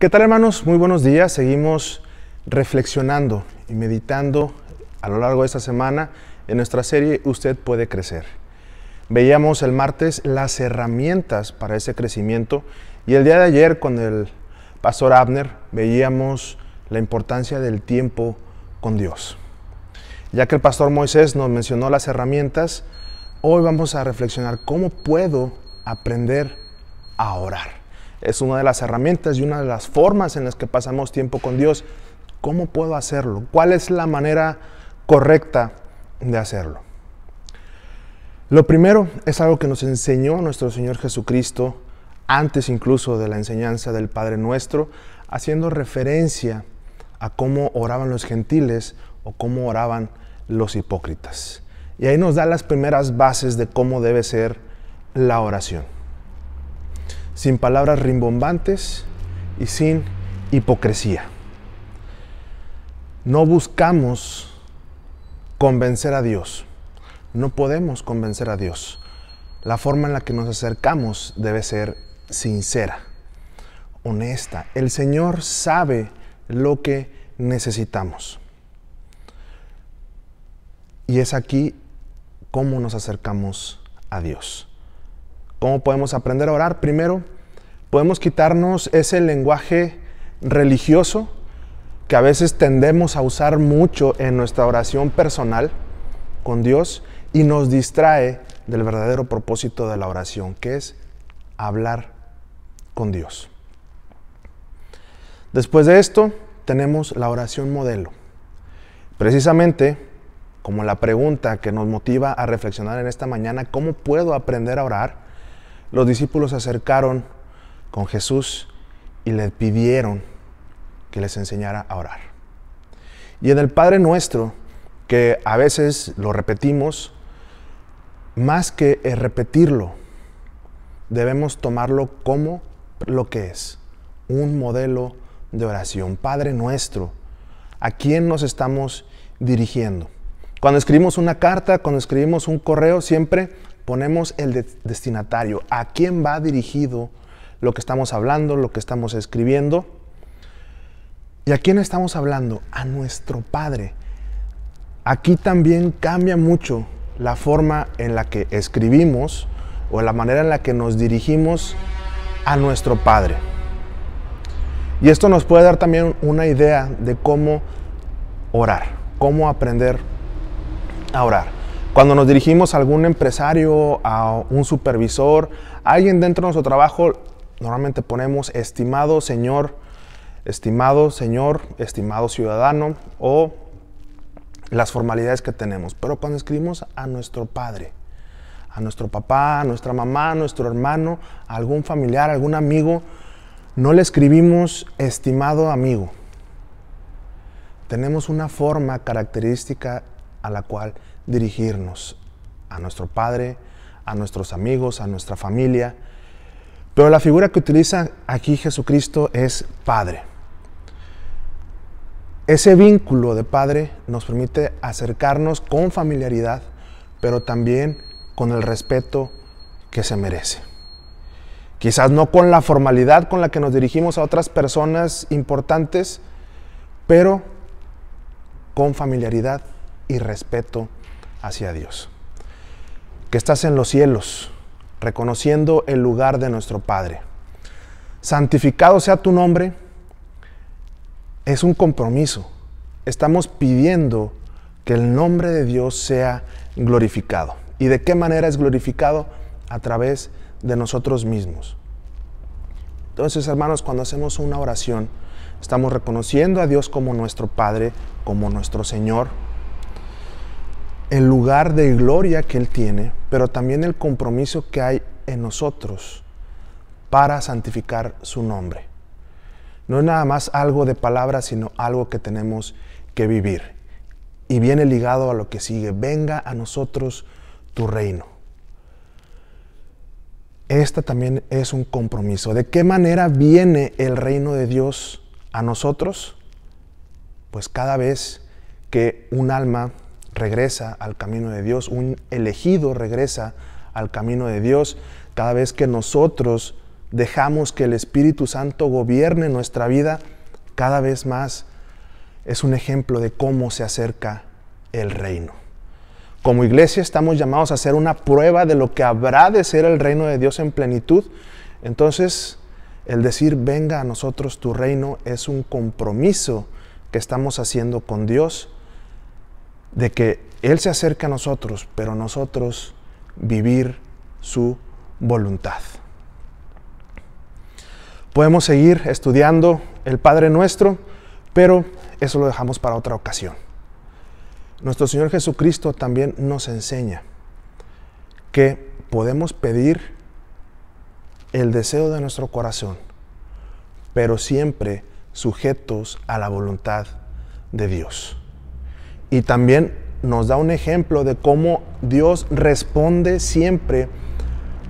¿Qué tal hermanos? Muy buenos días. Seguimos reflexionando y meditando a lo largo de esta semana en nuestra serie Usted puede crecer. Veíamos el martes las herramientas para ese crecimiento y el día de ayer con el pastor Abner veíamos la importancia del tiempo con Dios. Ya que el pastor Moisés nos mencionó las herramientas, hoy vamos a reflexionar cómo puedo aprender a orar es una de las herramientas y una de las formas en las que pasamos tiempo con Dios. ¿Cómo puedo hacerlo? ¿Cuál es la manera correcta de hacerlo? Lo primero es algo que nos enseñó nuestro Señor Jesucristo antes incluso de la enseñanza del Padre Nuestro, haciendo referencia a cómo oraban los gentiles o cómo oraban los hipócritas. Y ahí nos da las primeras bases de cómo debe ser la oración sin palabras rimbombantes y sin hipocresía. No buscamos convencer a Dios. No podemos convencer a Dios. La forma en la que nos acercamos debe ser sincera, honesta. El Señor sabe lo que necesitamos. Y es aquí cómo nos acercamos a Dios. ¿Cómo podemos aprender a orar? Primero, podemos quitarnos ese lenguaje religioso que a veces tendemos a usar mucho en nuestra oración personal con Dios y nos distrae del verdadero propósito de la oración, que es hablar con Dios. Después de esto, tenemos la oración modelo. Precisamente, como la pregunta que nos motiva a reflexionar en esta mañana, ¿cómo puedo aprender a orar? los discípulos se acercaron con Jesús y le pidieron que les enseñara a orar. Y en el Padre Nuestro, que a veces lo repetimos, más que eh, repetirlo, debemos tomarlo como lo que es, un modelo de oración. Padre Nuestro, ¿a quién nos estamos dirigiendo? Cuando escribimos una carta, cuando escribimos un correo, siempre ponemos el destinatario, a quién va dirigido lo que estamos hablando, lo que estamos escribiendo. ¿Y a quién estamos hablando? A nuestro Padre. Aquí también cambia mucho la forma en la que escribimos o la manera en la que nos dirigimos a nuestro Padre. Y esto nos puede dar también una idea de cómo orar, cómo aprender a orar. Cuando nos dirigimos a algún empresario, a un supervisor, a alguien dentro de nuestro trabajo, normalmente ponemos estimado señor, estimado señor, estimado ciudadano o las formalidades que tenemos. Pero cuando escribimos a nuestro padre, a nuestro papá, a nuestra mamá, a nuestro hermano, a algún familiar, algún amigo, no le escribimos estimado amigo. Tenemos una forma característica a la cual dirigirnos, a nuestro padre, a nuestros amigos, a nuestra familia. Pero la figura que utiliza aquí Jesucristo es padre. Ese vínculo de padre nos permite acercarnos con familiaridad, pero también con el respeto que se merece. Quizás no con la formalidad con la que nos dirigimos a otras personas importantes, pero con familiaridad y respeto hacia Dios. Que estás en los cielos, reconociendo el lugar de nuestro Padre. Santificado sea tu nombre. Es un compromiso. Estamos pidiendo que el nombre de Dios sea glorificado. ¿Y de qué manera es glorificado? A través de nosotros mismos. Entonces, hermanos, cuando hacemos una oración, estamos reconociendo a Dios como nuestro Padre, como nuestro Señor, el lugar de gloria que Él tiene, pero también el compromiso que hay en nosotros para santificar su nombre. No es nada más algo de palabras, sino algo que tenemos que vivir. Y viene ligado a lo que sigue. Venga a nosotros tu reino. Esta también es un compromiso. ¿De qué manera viene el reino de Dios a nosotros? Pues cada vez que un alma regresa al camino de Dios, un elegido regresa al camino de Dios. Cada vez que nosotros dejamos que el Espíritu Santo gobierne nuestra vida, cada vez más es un ejemplo de cómo se acerca el reino. Como iglesia estamos llamados a ser una prueba de lo que habrá de ser el reino de Dios en plenitud. Entonces, el decir, venga a nosotros tu reino, es un compromiso que estamos haciendo con Dios de que Él se acerca a nosotros, pero nosotros vivir su voluntad. Podemos seguir estudiando el Padre Nuestro, pero eso lo dejamos para otra ocasión. Nuestro Señor Jesucristo también nos enseña que podemos pedir el deseo de nuestro corazón, pero siempre sujetos a la voluntad de Dios. Y también nos da un ejemplo de cómo Dios responde siempre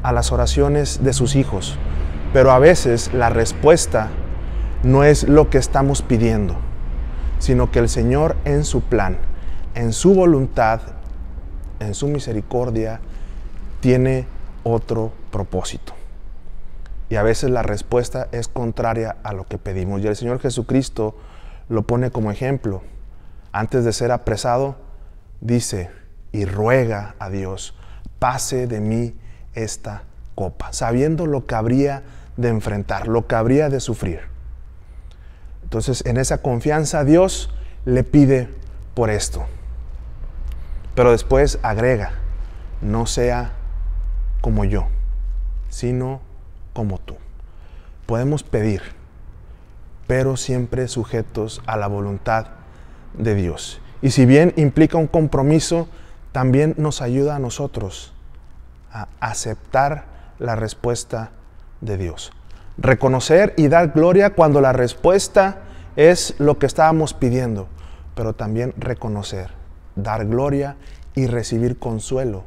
a las oraciones de sus hijos. Pero a veces la respuesta no es lo que estamos pidiendo, sino que el Señor en su plan, en su voluntad, en su misericordia, tiene otro propósito. Y a veces la respuesta es contraria a lo que pedimos. Y el Señor Jesucristo lo pone como ejemplo antes de ser apresado, dice y ruega a Dios, pase de mí esta copa, sabiendo lo que habría de enfrentar, lo que habría de sufrir. Entonces, en esa confianza, Dios le pide por esto. Pero después agrega, no sea como yo, sino como tú. Podemos pedir, pero siempre sujetos a la voluntad de Dios. Y si bien implica un compromiso, también nos ayuda a nosotros a aceptar la respuesta de Dios. Reconocer y dar gloria cuando la respuesta es lo que estábamos pidiendo, pero también reconocer, dar gloria y recibir consuelo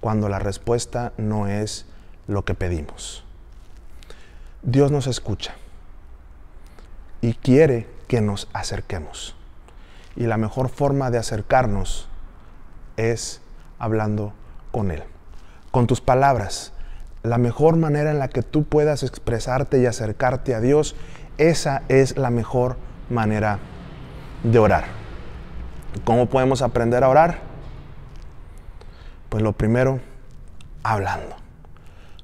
cuando la respuesta no es lo que pedimos. Dios nos escucha y quiere que nos acerquemos. Y la mejor forma de acercarnos es hablando con Él. Con tus palabras, la mejor manera en la que tú puedas expresarte y acercarte a Dios, esa es la mejor manera de orar. ¿Cómo podemos aprender a orar? Pues lo primero, hablando.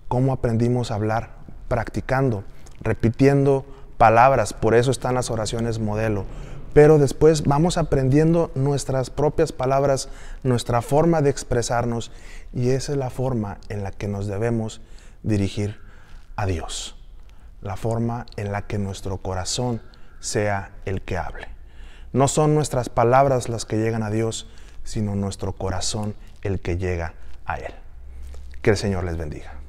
¿Cómo aprendimos a hablar? Practicando, repitiendo palabras. Por eso están las oraciones modelo pero después vamos aprendiendo nuestras propias palabras, nuestra forma de expresarnos, y esa es la forma en la que nos debemos dirigir a Dios, la forma en la que nuestro corazón sea el que hable. No son nuestras palabras las que llegan a Dios, sino nuestro corazón el que llega a Él. Que el Señor les bendiga.